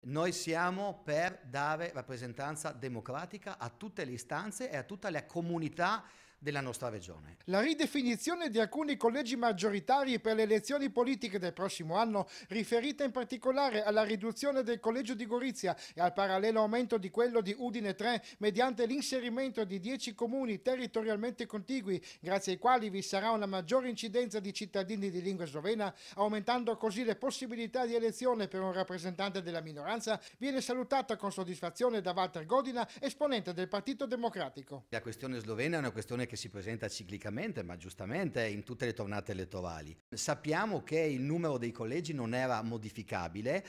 Noi siamo per dare rappresentanza democratica a tutte le istanze e a tutta la comunità della nostra regione. La ridefinizione di alcuni collegi maggioritari per le elezioni politiche del prossimo anno, riferita in particolare alla riduzione del collegio di Gorizia e al parallelo aumento di quello di Udine 3 mediante l'inserimento di 10 comuni territorialmente contigui, grazie ai quali vi sarà una maggiore incidenza di cittadini di lingua slovena, aumentando così le possibilità di elezione per un rappresentante della minoranza, viene salutata con soddisfazione da Walter Godina, esponente del Partito Democratico. La questione slovena è una questione che si presenta ciclicamente, ma giustamente in tutte le tornate elettorali. Sappiamo che il numero dei collegi non era modificabile,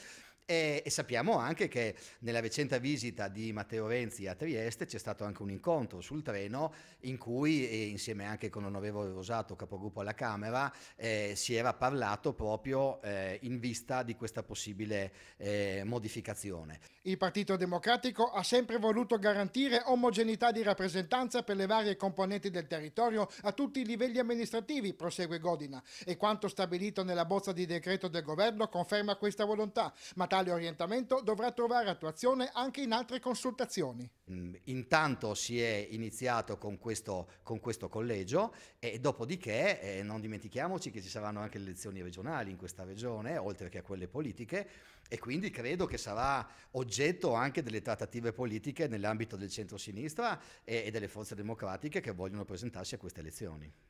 e, e, sappiamo anche che nella recente visita di Matteo Renzi a Trieste c'è stato anche un incontro sul treno in cui, insieme anche con l'onorevole Rosato, capogruppo alla Camera, eh, si era parlato proprio eh, in vista di questa possibile eh, modificazione. Il Partito Democratico ha sempre voluto garantire omogeneità di rappresentanza per le varie componenti del territorio a tutti i livelli amministrativi, prosegue Godina, e quanto stabilito nella bozza di decreto del governo conferma questa volontà, ma tale Tale orientamento dovrà trovare attuazione anche in altre consultazioni. Mm, intanto si è iniziato con questo, con questo collegio e dopodiché eh, non dimentichiamoci che ci saranno anche le elezioni regionali in questa regione, oltre che a quelle politiche, e quindi credo che sarà oggetto anche delle trattative politiche nell'ambito del centro-sinistra e, e delle forze democratiche che vogliono presentarsi a queste elezioni.